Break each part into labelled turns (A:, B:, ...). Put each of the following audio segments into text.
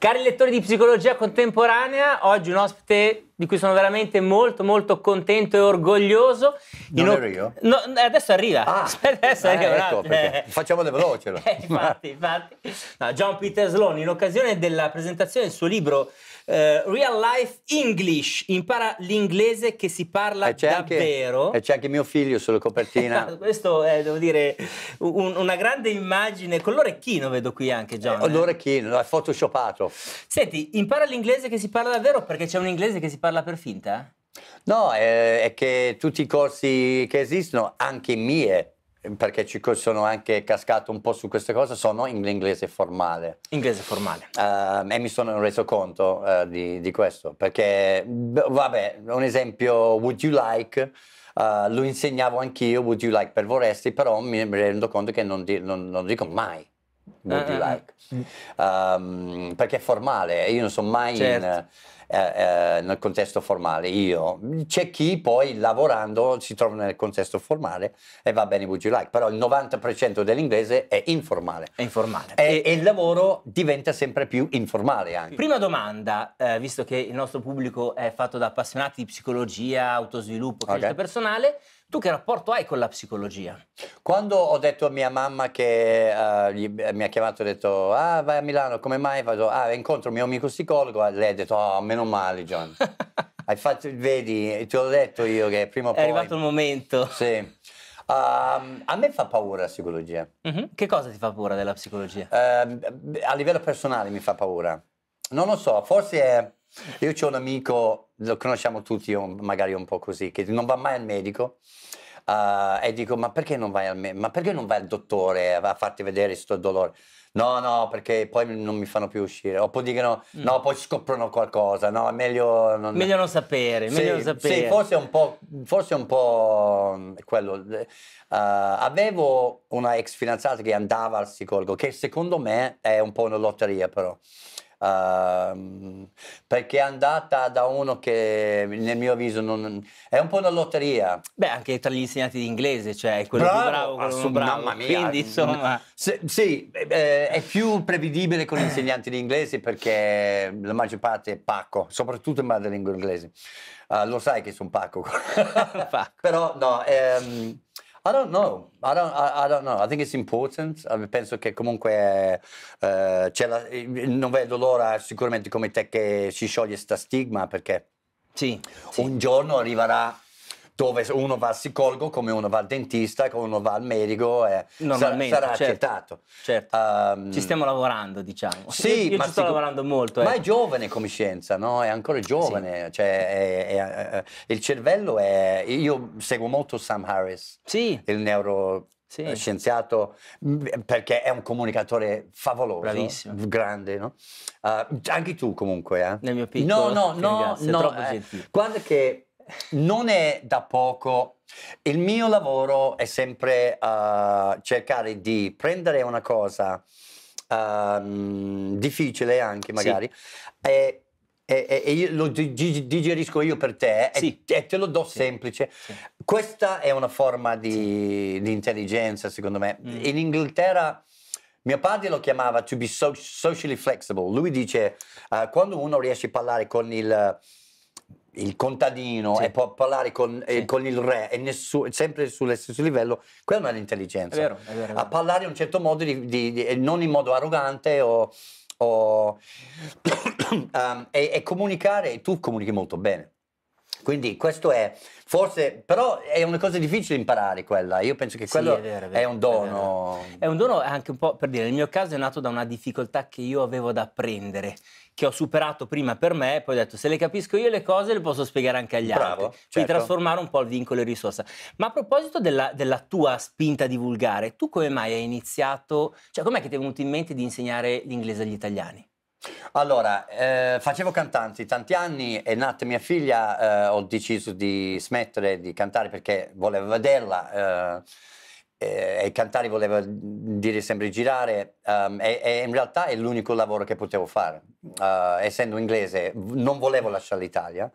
A: Cari lettori di psicologia contemporanea, oggi un ospite di cui sono veramente molto molto contento e orgoglioso. Non In... ero io? No, adesso arriva. Ah, Aspetta, adesso ah, ecco, eh, arriva. Ecco, eh. Facciamole veloce. infatti, infatti. No, John Peter Sloan, in occasione della presentazione del suo libro Uh, real Life English, impara l'inglese che si parla eh, e davvero. Anche,
B: eh, e c'è anche mio figlio sulla copertina.
A: Questo è, devo dire, un, una grande immagine con l'orecchino vedo qui anche, John. Eh, l'orecchino, è
B: photoshopato.
A: Senti, impara l'inglese che si parla davvero perché c'è un inglese che si parla per finta?
B: No, è, è che tutti i corsi che esistono, anche mie, Ehm, perché ci sono anche cascato un po' su queste cose, sono in inglese formale. Inglese formale. Uh, e mi sono reso conto uh, di, di, questo, perché, vabbè, un esempio, would you like, uh, lo insegnavo anch'io, would you like per vorresti, però mi rendo conto che non, di- non, non dico mai would you eh, eh, eh. like? Um, perché è formale, io non sono mai certo. in, eh, eh, nel contesto formale, io. C'è chi poi lavorando si trova nel contesto formale e va bene would you like, però il 90% dell'inglese è informale. È informale. E, e, il lavoro diventa sempre più informale anche.
A: Prima domanda, eh, visto che il nostro pubblico è fatto da appassionati di psicologia, autosviluppo, crescita okay. personale, tu che rapporto hai con la psicologia?
B: Quando ho detto a mia mamma che uh, gli, eh, mi ha chiamato e ha detto ah vai a Milano, come mai? Vado, ah incontro il mio amico psicologo, lei ha detto oh meno male John. Hai fatto, vedi, ti ho detto io che prima o poi... È arrivato il momento. Sì. Uh, a me fa paura la psicologia. Uh mm-hmm. -huh. Che cosa ti fa paura della psicologia? Ehm, a livello personale mi fa paura. Non lo so, forse è... Io ho un amico lo conosciamo tutti magari un po' così, che non va mai al medico. Uh, e dico ma perché non vai al me- ma perché non vai al dottore a farti vedere questo dolore no no perché poi non mi fanno più uscire o poi dicono mm. no poi scoprono qualcosa no è meglio non, meglio non sapere sì, meglio non sapere sì forse un po', forse un po quello uh, avevo una ex fidanzata che andava al psicologo che secondo me è un po' una lotteria però uh, perché è andata da uno che nel mio avviso non, è un po' una lotteria. Beh, anche tra gli insegnanti di inglese, cioè quello bravo, più bravo, quello più bravo. Mamma mia. Quindi mm, insomma... Se, sì, eh, è più prevedibile con gli insegnanti di inglese perché la maggior parte è pacco, soprattutto in madrelingua inglese. Uh, lo sai che sono pacco. pacco. Però no... Ehm, i don't know, I don't, I, I don't know, I think it's important, penso che comunque eh, la, non vedo l'ora sicuramente come te che si scioglie sta stigma perché sì, un giorno arriverà dove uno va al psicologo come uno va al dentista, come uno va al medico, eh, Normalmente, sarà certo, accettato. Certo. Um, Ci
A: stiamo lavorando, diciamo. Sì, io, io ma ci sto lavorando
B: molto. Ma è ecco. giovane come scienza, no? È ancora giovane. Sì. Cioè, è, è, è, il cervello è... Io seguo molto Sam Harris, sì. il neuro... Sì. Eh, scienziato mm, perché è un comunicatore favoloso, Bravissimo. grande, no? uh, anche tu comunque, eh? Nel mio piccolo. No, no, no, no, no eh, quando che non è da poco. Il mio lavoro è sempre uh, cercare di prendere una cosa uh, difficile anche magari sì. e, e, e lo digerisco io per te sì. e, e, te lo do sì. semplice. Questa è una forma di, di intelligenza secondo me. Mm. In Inghilterra... Mio padre lo chiamava to be so socially flexible. Lui dice uh, quando uno riesce a parlare con il il contadino sì. e può parlare con, sì. eh, con il re e nessu, sempre sullo stesso livello, quella non è l'intelligenza. È vero, è vero, è vero. A parlare in un certo modo, di, di, di, non in modo arrogante o, o um, e, e comunicare, tu comunichi molto bene. Quindi questo è forse, però è una cosa difficile imparare quella. Io penso che quello sì, è, vero, è, vero, è, un dono.
A: È, è, un dono anche un po' per dire, nel mio caso è nato da una difficoltà che io avevo da apprendere, che ho superato prima per me, poi ho detto se le capisco io le cose le posso spiegare anche agli Bravo, altri. Certo. Quindi trasformare un po' il vincolo in risorsa. Ma a proposito della, della tua spinta a divulgare, tu come mai hai iniziato, cioè com'è che ti è venuto in mente di insegnare l'inglese agli italiani?
B: Allora, eh, facevo cantanti tanti anni è nata mia figlia eh, ho deciso di smettere di cantare perché volevo vederla eh, eh e cantare voleva dire sempre girare um, e, e, in realtà è l'unico lavoro che potevo fare. Uh, essendo inglese non volevo lasciare l'Italia.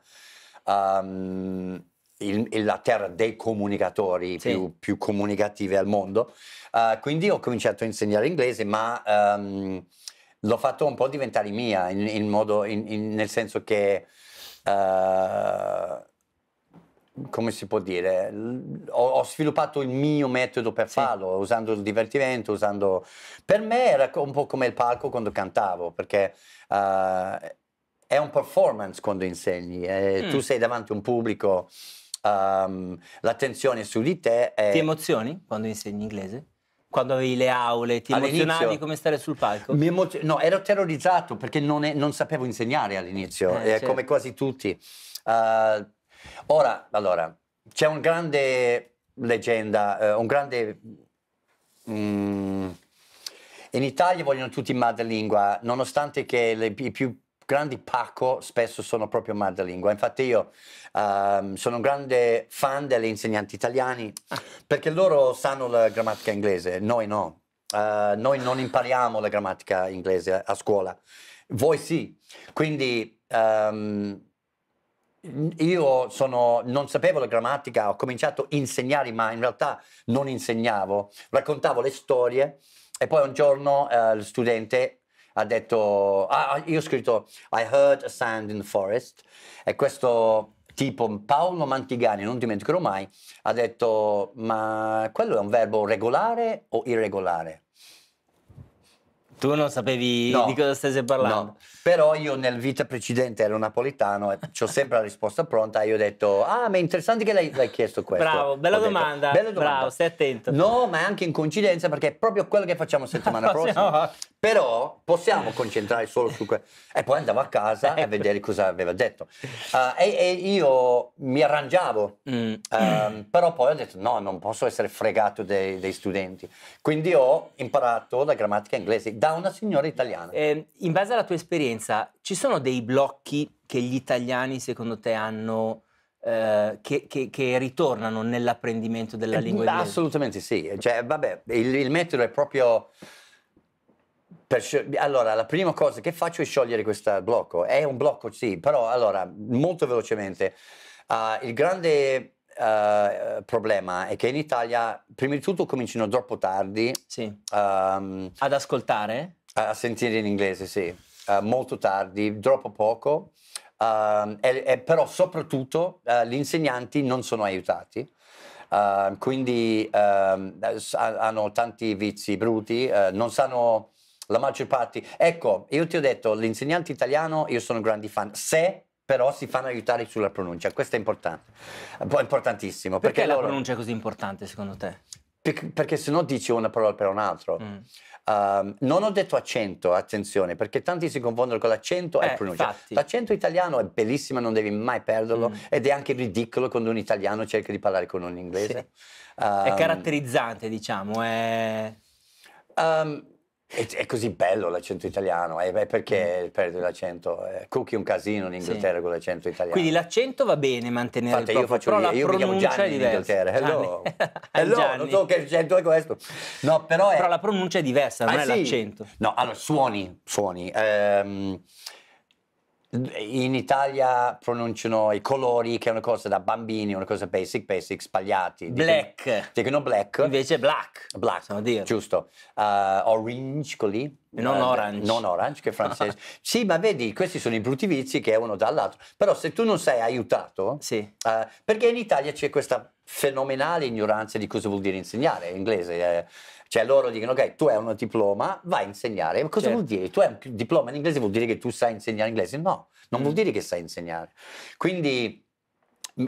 B: Um, il, la terra dei comunicatori sì. più, più comunicativi al mondo. Uh, quindi ho cominciato a insegnare inglese, ma um, l'ho fatto un po' diventare mia, in, in modo, in, nel senso che, uh, come si può dire, ho, ho, sviluppato il mio metodo per sì. farlo, usando il divertimento, usando... Per me era un po' come il palco quando cantavo, perché... Uh, è un performance quando insegni, eh, mm. tu sei davanti a un pubblico, um, l'attenzione su di te. È... Ti
A: emozioni quando insegni inglese? quando
B: avevi le aule? Ti emozionavi
A: come stare sul palco?
B: Emozio- no, ero terrorizzato perché non, è, non sapevo insegnare all'inizio, eh, certo. come quasi tutti. Uh, ora, allora, c'è un grande leggenda, uh, un grande... Um, in Italia vogliono tutti madrelingua, nonostante che le, i più grandi pacco spesso sono proprio madrelingua. Infatti io um, sono un grande fan degli insegnanti italiani perché loro sanno la grammatica inglese, noi no. Uh, noi non impariamo la grammatica inglese a, scuola, voi sì. Quindi um, io sono, non sapevo la grammatica, ho cominciato a insegnare, ma in realtà non insegnavo, raccontavo le storie e poi un giorno uh, il studente ha detto, ah, ah, io ho scritto I heard a sound in the forest e questo tipo Paolo Mantigani, non dimenticherò mai, ha detto ma quello è un verbo regolare o irregolare? Tu non sapevi no, di cosa stesse parlando? No. Però io nel vita precedente ero napoletano e ho sempre la risposta pronta e io ho detto "Ah, ma è interessante che lei l'hai chiesto questo". Bravo, bella domanda. Detto, bella domanda. Bravo, stai attento. No, ma è anche in coincidenza perché è proprio quello che facciamo settimana prossima. Però possiamo concentrare solo su questo. E poi andavo a casa a vedere cosa aveva detto. Uh, e, e, io mi arrangiavo, mm. um, però poi ho detto no, non posso essere fregato dei, dei studenti. Quindi ho imparato la grammatica inglese da una signora italiana. Eh, in base
A: alla tua esperienza, ci sono dei blocchi che gli italiani secondo te hanno...
B: Eh, che, che, che, ritornano nell'apprendimento della eh, lingua inglese? Assolutamente sì. Cioè, vabbè, il, il metodo è proprio... Per, allora, la prima cosa che faccio è sciogliere questo blocco. È un blocco, sì, però allora, molto velocemente, uh, il grande uh, problema è che in Italia, prima di tutto, cominciano troppo tardi sì. um, ad ascoltare, a sentire in inglese, sì, uh, molto tardi, troppo poco. Uh, e, e però soprattutto uh, gli insegnanti non sono aiutati. Uh, quindi hanno tanti vizi brutti, non sanno la maggior parte. Ecco, io ti ho detto, l'insegnante italiano, io sono grandi fan. Se però si fanno aiutare sulla pronuncia, questo è importante, importantissimo. Perché, perché la loro...
A: pronuncia è così importante secondo te?
B: Perché, perché se no dici una parola per un'altra. Mm. Um, non ho detto accento, attenzione, perché tanti si confondono con l'accento eh, e pronuncia. Infatti. L'accento italiano è bellissimo, non devi mai perderlo mm. ed è anche ridicolo quando un italiano cerca di parlare con un inglese. Sì. Um, è ehm, caratterizzante, diciamo. È... Um, è, è, così bello l'accento italiano, eh, beh, perché mm. perdere l'accento? Eh, Cookie è un casino in Inghilterra sì. con l'accento italiano. Quindi
A: l'accento va bene mantenere Infatti, il io faccio, io mi chiamo Gianni in Inghilterra. Hello, eh,
B: hello Gianni. Ah, eh, non so che accento è questo. No, però, è... però la pronuncia è diversa, non ah, è sì. l'accento. No, allora, suoni, suoni. Ehm, in Italia pronunciano i colori che è una cosa da bambini, una cosa basic, basic, sbagliati. Black. Dicono black. Invece black. Black, a dire. giusto. Uh, orange, così. Non uh, orange. Non orange, che è francese. sì, ma vedi, questi sono i brutti vizi che è uno dall'altro. Però se tu non sei aiutato... Sì. Uh, perché in Italia c'è questa fenomenale ignoranza di cosa vuol dire insegnare inglese. Eh cioè loro dicono, ok, tu hai un diploma, vai a insegnare. Ma cosa certo. vuol dire? Tu hai un diploma in inglese, vuol dire che tu sai insegnare inglese? No, non mm. vuol dire che sai insegnare. Quindi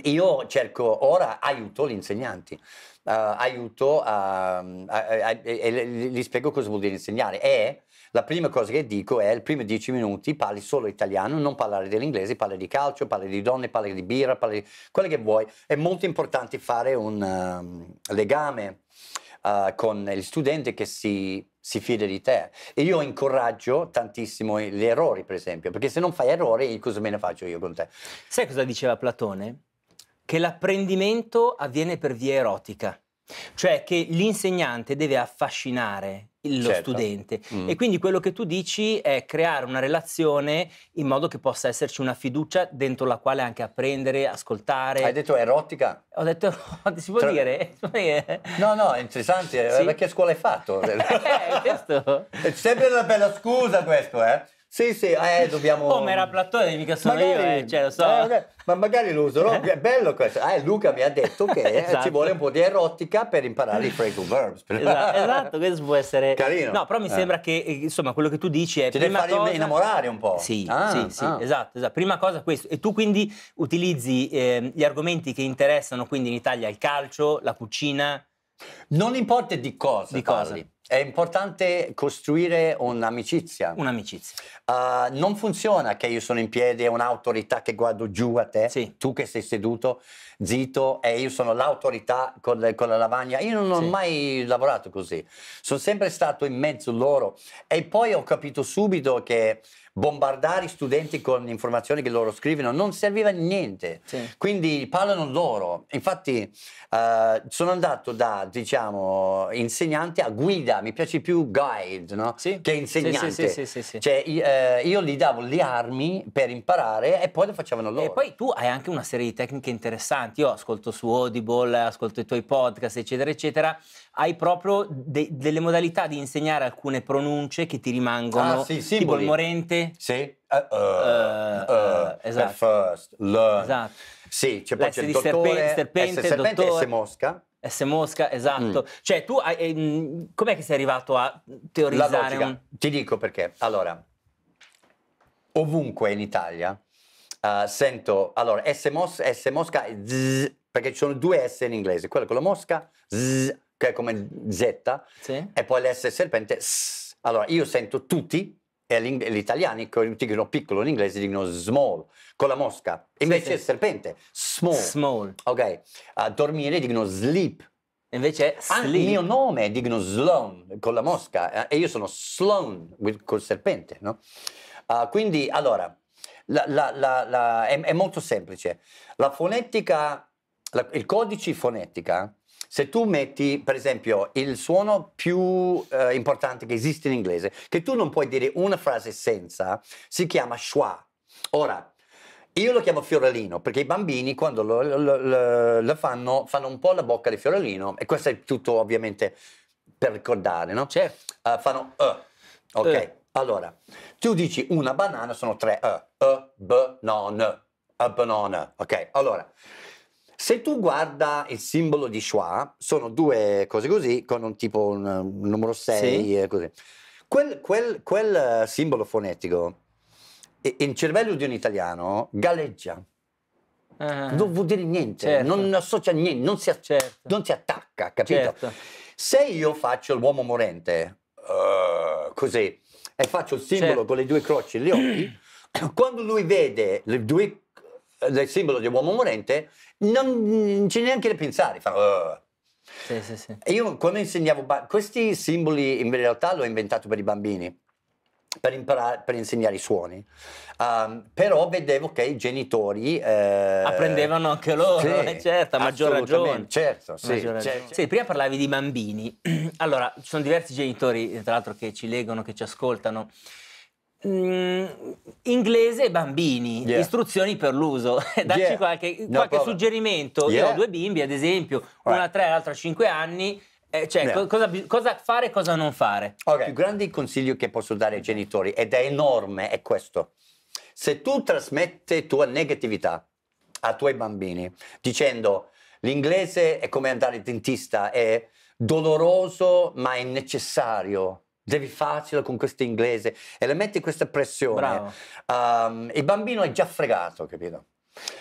B: io cerco, ora aiuto gli insegnanti. Uh, aiuto a, gli spiego cosa vuol dire insegnare. E la prima cosa che dico è: i primi dieci minuti parli solo italiano, non parlare dell'inglese, parli di calcio, parli di donne, parli di birra, parli di quello che vuoi. È molto importante fare un um, legame eh, con il studente che si, si fida di te. E io incoraggio tantissimo gli errori, per esempio, perché se non fai errori, cosa me ne faccio io con te? Sai cosa diceva Platone?
A: Che l'apprendimento avviene per via erotica. Cioè che l'insegnante deve affascinare lo certo. studente. Mm. E quindi quello che tu dici è creare una relazione in modo che possa esserci una fiducia dentro la quale anche apprendere, ascoltare.
B: Hai detto erotica? Ho detto erotica, si può Tra... dire? No, no, è interessante, eh, sì? perché scuola hai fatto? eh, questo... È sempre una bella scusa questo, eh? Sì, sì, eh, dobbiamo... Oh, ma era Platone, mica sono magari, io, eh, cioè, lo so. Eh, okay. Ma magari lo uso, È bello questo. Eh, Luca mi ha detto che eh, esatto. ci vuole un po' di erotica per imparare i phrasal verbs. esatto, esatto, questo può essere... Carino. No, però mi eh. sembra
A: che, insomma, quello che tu dici è... Ti devi fare cosa... innamorare un po'. Sì, ah, sì, sì, ah. Esatto, esatto. Prima cosa questo. E tu quindi utilizzi ehm, gli argomenti che interessano quindi in Italia il calcio, la cucina, non importa di
B: cosa di parli. È importante costruire un'amicizia. Un'amicizia. Uh, non funziona che io sono in piedi, è un'autorità che guardo giù a te, sì. tu che sei seduto zitto e io sono l'autorità con, le, con la lavagna. Io non sì. ho mai lavorato così. Sono sempre stato in mezzo loro e poi ho capito subito che bombardare studenti con informazioni che loro scrivono non serviva a niente. Sì. Quindi parlano loro. Infatti eh, sono andato da, diciamo, insegnante a guida, mi piace più guide, no? sì. Che insegnante. Sì, cioè, eh, io gli davo le armi per imparare e poi le facevano loro. E poi tu hai anche una serie di tecniche
A: interessanti. Io ascolto su Audible, ascolto i tuoi podcast, eccetera, eccetera. Hai proprio de delle modalità di insegnare alcune pronunce che ti rimangono. Ah, sì, tipo il
B: morente, sì. Sì. Uh, uh, uh, esatto. First, learn. Esatto. Sì, cioè, poi c'è il dottore, serpente, eh, S, serpente dottore. S mosca. S Mosca, esatto. Mm. Cioè, tu hai,
A: ehm, com'è che sei arrivato a teorizzare? Un...
B: Ti dico perché. Allora, ovunque in Italia uh, sento, allora, S, mos, S Mosca, zzz, perché ci sono due S in inglese, quello con la mosca, zzz, che è come Z, sì. e poi l'S serpente, ss. Allora, io sento tutti gli italiani dicono piccolo, in inglese dicono small, con la mosca. Invece sì, sì. il serpente, small. Small. Ok. Uh, dormire dicono sleep. Invece è sleep. Ah, il mio nome dicono Sloan, con la mosca. Eh, e io sono Sloan, col serpente, no? Uh, quindi, allora, la, la, la, è, è, molto semplice. La fonetica, il codice fonetica se tu metti, per esempio, il suono più eh, importante che esiste in inglese, che tu non puoi dire una frase senza, si chiama schwa. Ora, io lo chiamo fiorellino perché i bambini quando lo, lo, lo, lo, fanno, fanno un po' la bocca di fiorellino e questo è tutto ovviamente per ricordare, no? Certo. Uh, fanno uh. Ok, uh. allora, tu dici una banana sono tre uh, uh, b, non, a banana, ok? Allora, se tu guarda il simbolo di Schwa, sono due cose così, con un tipo un, un numero 6 sì. e così. Quel, quel, quel eh, simbolo fonetico, in cervello di un italiano, galleggia. Ah, non vuol dire niente, certo. non associa niente, non si, certo. non si attacca, capito? Certo. Se io faccio l'uomo morente, uh, così, e faccio il simbolo certo. con le due croci e gli occhi, quando lui vede le due, il simbolo dell'uomo morente, non mm, c'è neanche da pensare. Fanno, uh. sì, sì, sì. io quando insegnavo questi simboli in realtà l'ho inventato per i bambini. Per, imparare, per insegnare i suoni, um, però vedevo che i genitori eh, apprendevano anche loro, sì, eh, certo, a maggior ragione. Certo, sì, maggior ragione. Certo.
A: sì, prima parlavi di bambini, allora ci sono diversi genitori, tra l'altro, che ci leggono, che ci ascoltano. Mm, inglese e bambini, yeah. istruzioni per l'uso. Dacci yeah. qualche, no qualche suggerimento. Yeah. Io ho due bimbi, ad esempio, right. una 3 e l'altra a cinque anni. Eh, cioè, co- cosa,
B: cosa, fare e cosa non fare? Okay. Il più grande consiglio che posso dare ai genitori, ed è enorme, è questo. Se tu trasmetti tua negatività ai tuoi bambini dicendo l'inglese è come andare al dentista, è doloroso ma è necessario, devi farcela con questo inglese e le metti questa pressione, um, il bambino è già fregato, capito?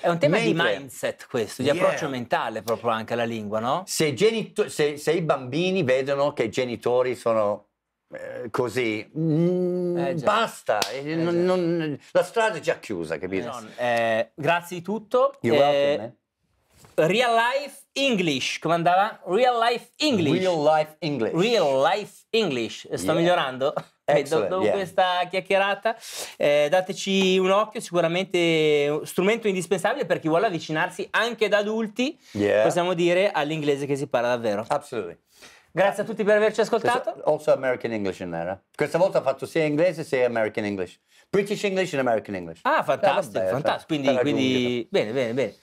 A: È un tema Mentre, di
B: mindset questo, di yeah. approccio mentale proprio anche alla lingua, no? Se, genito- se, se i bambini vedono che i genitori sono eh, così, mm, eh basta, eh, eh non, non, la strada è già chiusa, capito? Eh, no, eh, grazie di tutto. You're welcome,
A: Real Life English, come andava? Real Life English. Real Life English. Real Life English. Sto yeah. migliorando. Eh, dopo yeah. questa chiacchierata, eh, dateci un occhio, sicuramente strumento indispensabile per chi vuole avvicinarsi anche da adulti, yeah. possiamo dire, all'inglese che si parla davvero. Assolutamente.
B: Grazie a tutti per averci ascoltato. Also American English in there. Eh. Questa volta ho fatto sia inglese sia American English. British English and American English.
A: Ah, fantastico, eh, fantastico. Quindi, quindi...
B: bene, bene, bene.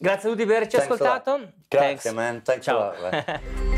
B: Grazie a tutti per averci Thanks ascoltato. Grazie, Thanks. man. Thanks Ciao.